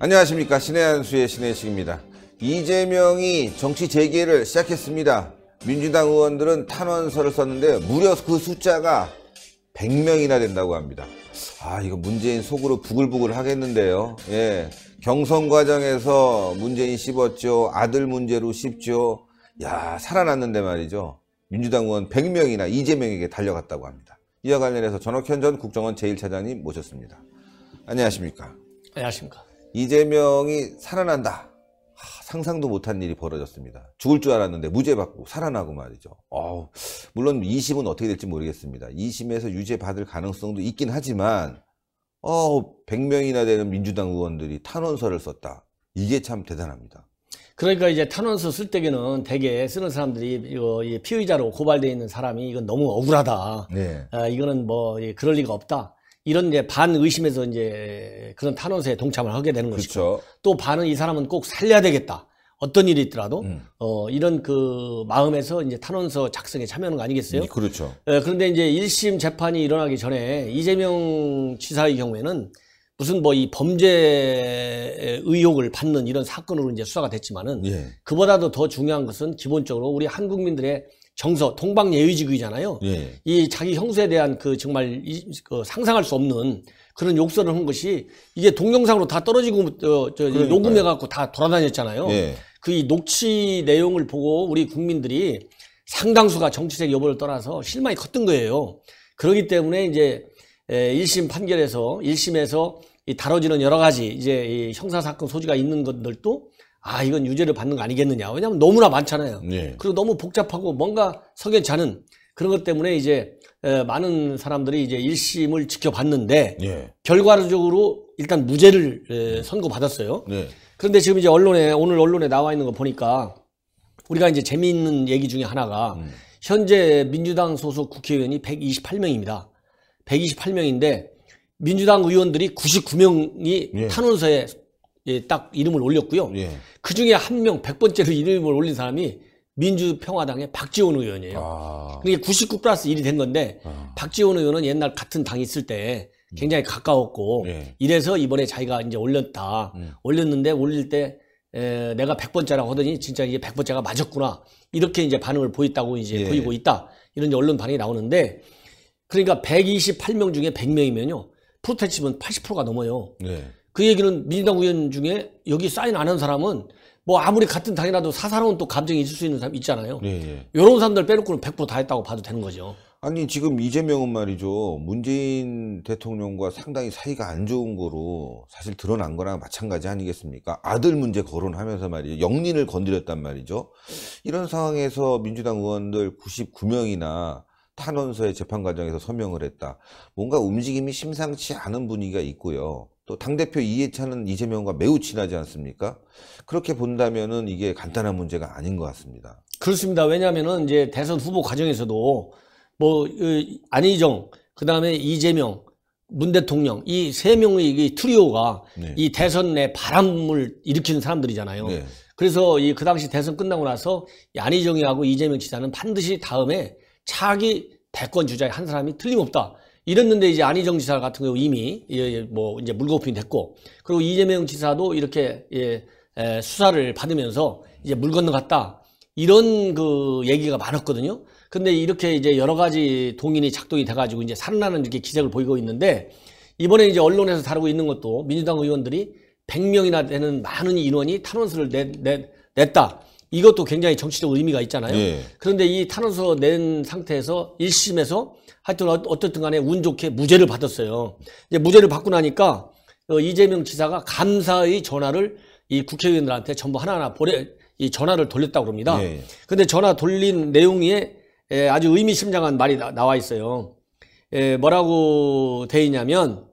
안녕하십니까 신의 한수의 신의식입니다. 이재명이 정치 재개를 시작했습니다. 민주당 의원들은 탄원서를 썼는데 무려 그 숫자가 100명이나 된다고 합니다. 아 이거 문재인 속으로 부글부글 하겠는데요. 예, 경선 과정에서 문재인 씹었죠. 아들 문제로 씹죠. 야 살아났는데 말이죠. 민주당 의원 100명이나 이재명에게 달려갔다고 합니다. 이와 관련해서 전옥현 전 국정원 제1차장님 모셨습니다. 안녕하십니까? 안녕하십니까? 이재명이 살아난다. 하, 상상도 못한 일이 벌어졌습니다. 죽을 줄 알았는데 무죄 받고 살아나고 말이죠. 어우, 물론 2심은 어떻게 될지 모르겠습니다. 2심에서 유죄 받을 가능성도 있긴 하지만 어, 100명이나 되는 민주당 의원들이 탄원서를 썼다. 이게 참 대단합니다. 그러니까 이제 탄원서 쓸 때에는 대개 쓰는 사람들이 이거 피의자로 고발되어 있는 사람이 이건 너무 억울하다. 네. 아, 이거는 뭐 그럴 리가 없다. 이런 이제 반 의심에서 이제 그런 탄원서에 동참을 하게 되는 그렇죠. 것이고 또 반은 이 사람은 꼭 살려야 되겠다. 어떤 일이 있더라도 음. 어 이런 그 마음에서 이제 탄원서 작성에 참여하는 거 아니겠어요? 음, 그렇죠. 에, 예, 그런데 이제 1심 재판이 일어나기 전에 이재명 지사의 경우에는 무슨 뭐 이 범죄 의혹을 받는 이런 사건으로 이제 수사가 됐지만은 예. 그보다도 더 중요한 것은 기본적으로 우리 한국민들의 정서 동방 예의지구이잖아요. 예. 이 자기 형수에 대한 그 정말 이, 그 상상할 수 없는 그런 욕설을 한 것이 이게 동영상으로 다 떨어지고 어, 저 녹음해 갖고 다 돌아다녔잖아요. 예. 그이 녹취 내용을 보고 우리 국민들이 상당수가 정치적 여부를 떠나서 실망이 컸던 거예요. 그러기 때문에 이제 1심 예, 판결에서 1심에서 이 다뤄지는 여러 가지 이제 이 형사 사건 소지가 있는 것들도 아 이건 유죄를 받는 거 아니겠느냐 왜냐하면 너무나 많잖아요. 예. 그리고 너무 복잡하고 뭔가 석연치 않은 그런 것 때문에 이제 에, 많은 사람들이 이제 1심을 지켜봤는데 예. 결과적으로 일단 무죄를 에, 선고받았어요. 예. 그런데 지금 이제 언론에 오늘 언론에 나와 있는 거 보니까 우리가 이제 재미있는 얘기 중에 하나가 음. 현재 민주당 소속 국회의원이 128명입니다. 128명인데 민주당 의원들이 99명이 예. 탄원서에 예, 딱 이름을 올렸고요. 예. 그 중에 한 명, 100번째로 이름을 올린 사람이 민주평화당의 박지원 의원이에요. 아. 그게 99 플러스 1이 된 건데 아. 박지원 의원은 옛날 같은 당 있을 때 굉장히 가까웠고 예. 이래서 이번에 자기가 이제 올렸다. 음. 올렸는데 올릴 때 에, 내가 100번째라고 하더니 진짜 이게 100번째가 맞았구나. 이렇게 이제 반응을 보였다고 이제 예. 보이고 있다. 이런 언론 반응이 나오는데 그러니까 128명 중에 100명이면요. 프로테치면 80%가 넘어요. 네. 그 얘기는 민주당 의원 중에 여기 사인 안 한 사람은 뭐 아무리 같은 당이라도 사사로운 또 감정이 있을 수 있는 사람 있잖아요. 예, 예. 이런 사람들 빼놓고는 100%다 했다고 봐도 되는 거죠. 아니 지금 이재명은 말이죠 문재인 대통령과 상당히 사이가 안 좋은 거로 사실 드러난 거랑 마찬가지 아니겠습니까? 아들 문제 거론하면서 말이죠 영린을 건드렸단 말이죠. 이런 상황에서 민주당 의원들 99명이나 탄원서의 재판 과정에서 서명을 했다. 뭔가 움직임이 심상치 않은 분위기가 있고요. 또 당대표 이해찬은 이재명과 매우 친하지 않습니까? 그렇게 본다면은 이게 간단한 문제가 아닌 것 같습니다. 그렇습니다. 왜냐하면 이제 대선 후보 과정에서도 뭐 안희정 그 다음에 이재명 문 대통령 이 세 명의 이 트리오가 네. 이 대선 내 바람을 일으키는 사람들이잖아요. 네. 그래서 이 그 당시 대선 끝나고 나서 안희정이하고 이재명 지사는 반드시 다음에 차기 대권 주자의 한 사람이 틀림없다. 이랬는데 이제 안희정 지사 같은 경우 이미 예, 예, 뭐 이제 물거품이 됐고 그리고 이재명 지사도 이렇게 예, 수사를 받으면서 이제 물 건너갔다 이런 그 얘기가 많았거든요. 근데 이렇게 이제 여러 가지 동인이 작동이 돼가지고 이제 살아나는 이렇게 기색을 보이고 있는데 이번에 이제 언론에서 다루고 있는 것도 민주당 의원들이 100명이나 되는 많은 인원이 탄원서를 냈다. 이것도 굉장히 정치적 의미가 있잖아요. 예. 그런데 이 탄원서 낸 상태에서 1심에서 하여튼 어쨌든 간에 운 좋게 무죄를 받았어요. 이제 무죄를 받고 나니까 어, 이재명 지사가 감사의 전화를 이 국회의원들한테 전부 하나하나 보내 이 전화를 돌렸다고 합니다. 예. 근데 전화 돌린 내용이 에 예, 아주 의미심장한 말이 나, 나와 있어요. 에 예, 뭐라고 돼 있냐면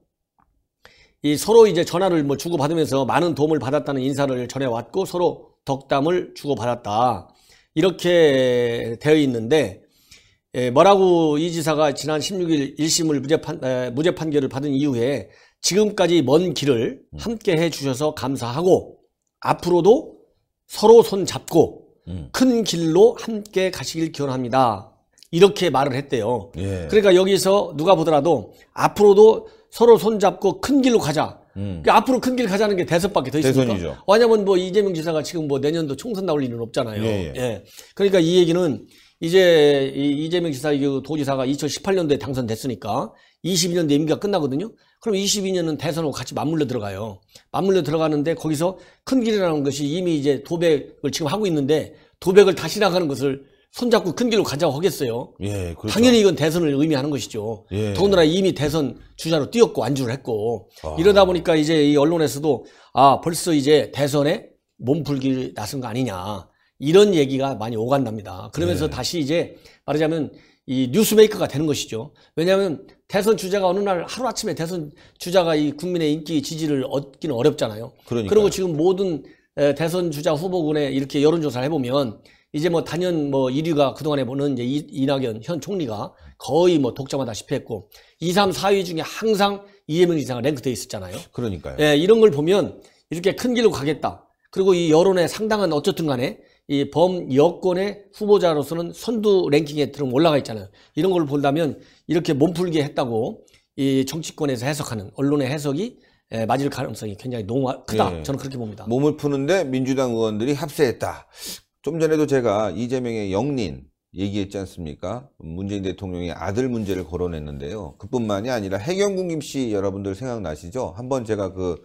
이 서로 이제 전화를 뭐 주고받으면서 많은 도움을 받았다는 인사를 전해왔고 서로 덕담을 주고받았다. 이렇게 되어 있는데 예, 뭐라고 이 지사가 지난 16일 1심을 무죄, 판, 무죄 판결을 받은 이후에 지금까지 먼 길을 음. 함께 해주셔서 감사하고 앞으로도 서로 손잡고 음. 큰 길로 함께 가시길 기원합니다. 이렇게 말을 했대요. 예. 그러니까 여기서 누가 보더라도 앞으로도 서로 손잡고 큰 길로 가자. 음. 그 앞으로 큰 길 가자는 게 대선밖에 더 있습니까? 대선이죠. 왜냐면 뭐 이재명 지사가 지금 뭐 내년도 총선 나올 일은 없잖아요. 예, 예. 예. 그러니까 이 얘기는 이제 이재명 지사 도지사가 2018년도에 당선됐으니까 22년도 임기가 끝나거든요. 그럼 22년은 대선하고 같이 맞물려 들어가요. 맞물려 들어가는데 거기서 큰 길이라는 것이 이미 이제 도백을 지금 하고 있는데 도백을 다시 나가는 것을 손잡고 큰 길로 가자고 하겠어요. 예, 그렇죠. 당연히 이건 대선을 의미하는 것이죠. 예. 더군다나 이미 대선 주자로 뛰었고 안주를 했고 아. 이러다 보니까 이제 이 언론에서도 아 벌써 이제 대선에 몸풀기 나선 거 아니냐 이런 얘기가 많이 오간답니다. 그러면서 예. 다시 이제 말하자면 이 뉴스메이커가 되는 것이죠. 왜냐하면 대선 주자가 어느 날 하루 아침에 대선 주자가 이 국민의 인기 지지를 얻기는 어렵잖아요. 그러니까요. 그리고 지금 모든 대선 주자 후보군에 이렇게 여론조사를 해보면 이제 뭐 단연 뭐 1위가 그동안에 보는 이제 이낙연 현 총리가 거의 뭐 독점하다시피 했고 2, 3, 4위 중에 항상 이재명 이상 랭크돼 있었잖아요. 그러니까요. 예, 이런 걸 보면 이렇게 큰 길로 가겠다. 그리고 이 여론의 상당한 어쨌든 간에 이 범 여권의 후보자로서는 선두 랭킹에 들어 올라가 있잖아요. 이런 걸 본다면 이렇게 몸풀게 했다고 이 정치권에서 해석하는 언론의 해석이 예, 맞을 가능성이 굉장히 농 크다. 예. 저는 그렇게 봅니다. 몸을 푸는데 민주당 의원들이 합세했다. 좀 전에도 제가 이재명의 영린 얘기했지 않습니까? 문재인 대통령의 아들 문제를 거론했는데요. 그뿐만이 아니라 해경궁 김씨 여러분들 생각나시죠? 한번 제가 그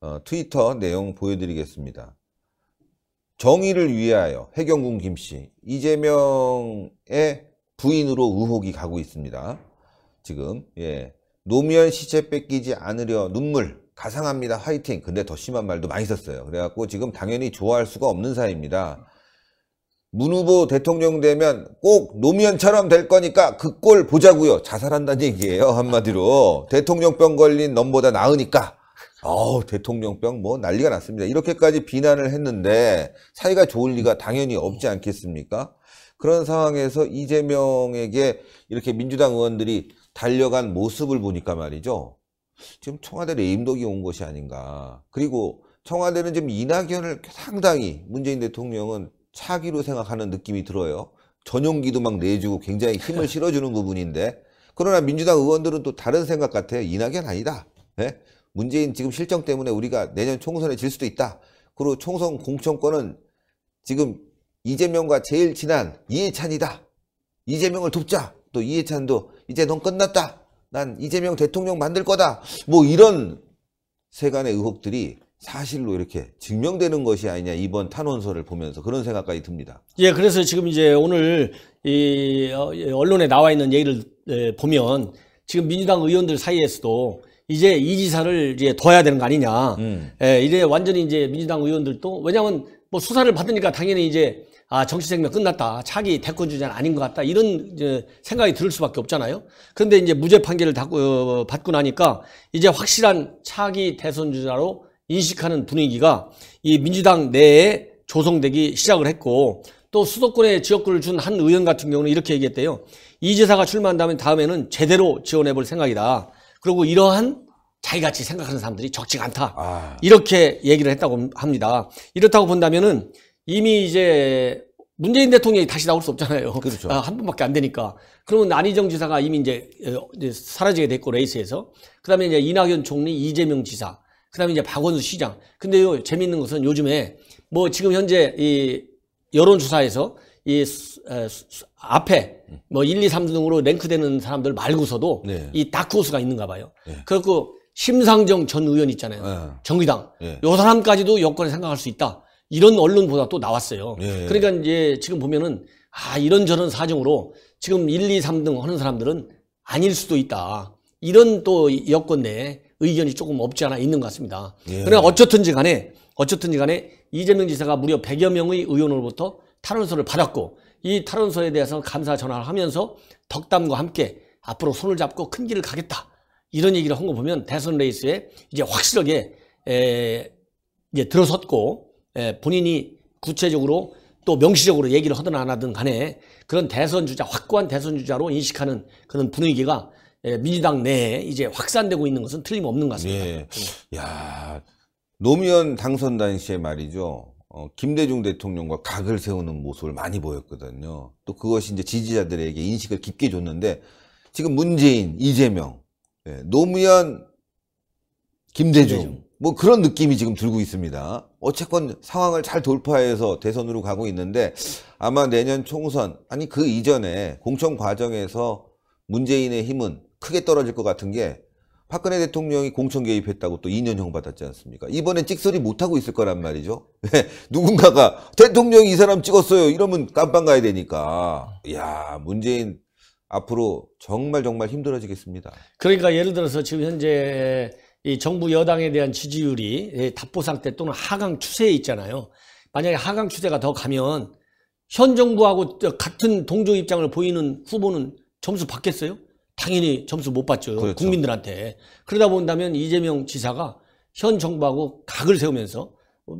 어, 트위터 내용 보여드리겠습니다. 정의를 위하여 해경궁 김씨 이재명의 부인으로 의혹이 가고 있습니다. 지금 예. 노무현 시체 뺏기지 않으려 눈물 가상합니다 화이팅 근데 더 심한 말도 많이 썼어요 그래갖고 지금 당연히 좋아할 수가 없는 사이입니다 문 후보 대통령 되면 꼭 노무현처럼 될 거니까 그 꼴 보자고요. 자살한다는 얘기예요. 한마디로. 대통령병 걸린 넘보다 나으니까. 어우 대통령병 뭐 난리가 났습니다. 이렇게까지 비난을 했는데 사이가 좋을 리가 당연히 없지 않겠습니까? 그런 상황에서 이재명에게 이렇게 민주당 의원들이 달려간 모습을 보니까 말이죠. 지금 청와대 레임덕이 온 것이 아닌가. 그리고 청와대는 지금 이낙연을 상당히 문재인 대통령은 차기로 생각하는 느낌이 들어요. 전용기도 막 내주고 굉장히 힘을 실어주는 부분인데 그러나 민주당 의원들은 또 다른 생각 같아요. 이낙연 아니다. 네? 문재인 지금 실정 때문에 우리가 내년 총선에 질 수도 있다. 그리고 총선 공천권은 지금 이재명과 제일 친한 이해찬이다. 이재명을 돕자. 또 이해찬도 이제 넌 끝났다. 난 이재명 대통령 만들 거다. 뭐 이런 세간의 의혹들이 사실로 이렇게 증명되는 것이 아니냐 이번 탄원서를 보면서 그런 생각까지 듭니다. 예, 그래서 지금 이제 오늘 이 어, 언론에 나와 있는 얘기를 예, 보면 지금 민주당 의원들 사이에서도 이제 이 지사를 이제 둬야 되는 거 아니냐. 음. 예, 이제 완전히 이제 민주당 의원들도 왜냐하면 뭐 수사를 받으니까 당연히 이제 아 정치 생명 끝났다. 차기 대권 주자는 아닌 것 같다. 이런 이제 생각이 들 수밖에 없잖아요. 그런데 이제 무죄 판결을 받고, 어, 받고 나니까 이제 확실한 차기 대선 주자로 인식하는 분위기가 이 민주당 내에 조성되기 시작을 했고 또 수도권에 지역구를 준 한 의원 같은 경우는 이렇게 얘기했대요. 이 지사가 출마한다면 다음에는 제대로 지원해 볼 생각이다. 그리고 이러한 자기같이 생각하는 사람들이 적지가 않다. 아. 이렇게 얘기를 했다고 합니다. 이렇다고 본다면은 이미 이제 문재인 대통령이 다시 나올 수 없잖아요. 그렇죠. 아, 한 번밖에 안 되니까. 그러면 안희정 지사가 이미 이제 어, 사라지게 됐고 레이스에서 그다음에 이제 이낙연 총리, 이재명 지사 그 다음에 이제 박원순 시장. 근데 요 재밌는 것은 요즘에 뭐 지금 현재 이 여론조사에서 이 수, 수, 앞에 뭐 1, 2, 3등으로 랭크되는 사람들 말고서도 네. 이 다크호스가 있는가 봐요. 네. 그렇고 심상정 전 의원 있잖아요. 네. 정의당. 네. 요 사람까지도 여권을 생각할 수 있다. 이런 언론보다 또 나왔어요. 네. 그러니까 이제 지금 보면은 아, 이런저런 사정으로 지금 1, 2, 3등 하는 사람들은 아닐 수도 있다. 이런 또 여권 내에 의견이 조금 없지 않아 있는 것 같습니다. 예. 그러나 어쨌든지 간에 어쨌든지 간에 이재명 지사가 무려 100여 명의 의원으로부터 탈원서를 받았고 이 탈원서에 대해서 감사 전화를 하면서 덕담과 함께 앞으로 손을 잡고 큰 길을 가겠다 이런 얘기를 한 거 보면 대선 레이스에 이제 확실하게 에, 이제 들어섰고 에, 본인이 구체적으로 또 명시적으로 얘기를 하든 안 하든 간에 그런 대선 주자 확고한 대선 주자로 인식하는 그런 분위기가 예, 민주당 내에 이제 확산되고 있는 것은 틀림없는 것 같습니다. 예. 음. 야 노무현 당선 당시에 말이죠. 어, 김대중 대통령과 각을 세우는 모습을 많이 보였거든요. 또 그것이 이제 지지자들에게 인식을 깊게 줬는데 지금 문재인, 이재명, 예, 노무현, 김대중, 김대중 뭐 그런 느낌이 지금 들고 있습니다. 어쨌건 상황을 잘 돌파해서 대선으로 가고 있는데 아마 내년 총선 아니 그 이전에 공천 과정에서 문재인의 힘은 크게 떨어질 것 같은 게 박근혜 대통령이 공천 개입했다고 또 2년형 받았지 않습니까? 이번엔 찍소리 못하고 있을 거란 말이죠. 네, 누군가가 대통령이 이 사람 찍었어요. 이러면 깜빵 가야 되니까. 야 문재인 앞으로 정말 정말 힘들어지겠습니다. 그러니까 예를 들어서 지금 현재 이 정부 여당에 대한 지지율이 답보 상태 또는 하강 추세에 있잖아요. 만약에 하강 추세가 더 가면 현 정부하고 같은 동조 입장을 보이는 후보는 점수 받겠어요? 당연히 점수 못 받죠. 그렇죠. 국민들한테. 그러다 본다면 이재명 지사가 현 정부하고 각을 세우면서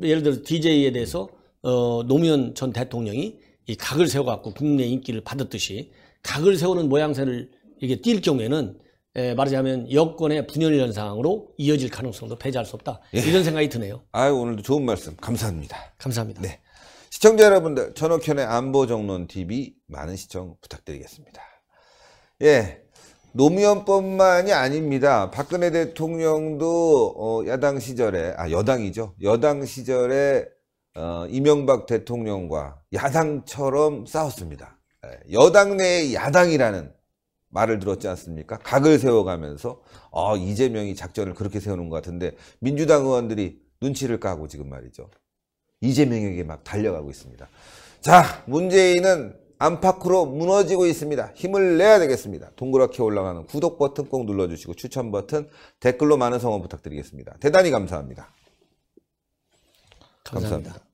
예를 들어 DJ에 대해서 어, 노무현 전 대통령이 이 각을 세워갖고 국민의 인기를 받았듯이 각을 세우는 모양새를 이게 띌 경우에는 예, 말하자면 여권의 분열 현상으로 이어질 가능성도 배제할 수 없다. 예. 이런 생각이 드네요. 아유, 오늘도 좋은 말씀 감사합니다. 감사합니다. 네. 시청자 여러분들, 전옥현의 안보정론 TV 많은 시청 부탁드리겠습니다. 예. 노무현뿐만이 아닙니다. 박근혜 대통령도 어, 야당 시절에 아 여당이죠. 여당 시절에 어, 이명박 대통령과 야당처럼 싸웠습니다. 예, 여당 내의 야당이라는 말을 들었지 않습니까? 각을 세워가면서 어, 이재명이 작전을 그렇게 세우는 것 같은데 민주당 의원들이 눈치를 까고 지금 말이죠. 이재명에게 막 달려가고 있습니다. 자 문재인은 안팎으로 무너지고 있습니다. 힘을 내야 되겠습니다. 동그랗게 올라가는 구독 버튼 꼭 눌러주시고 추천 버튼 댓글로 많은 성원 부탁드리겠습니다. 대단히 감사합니다. 감사합니다. 감사합니다.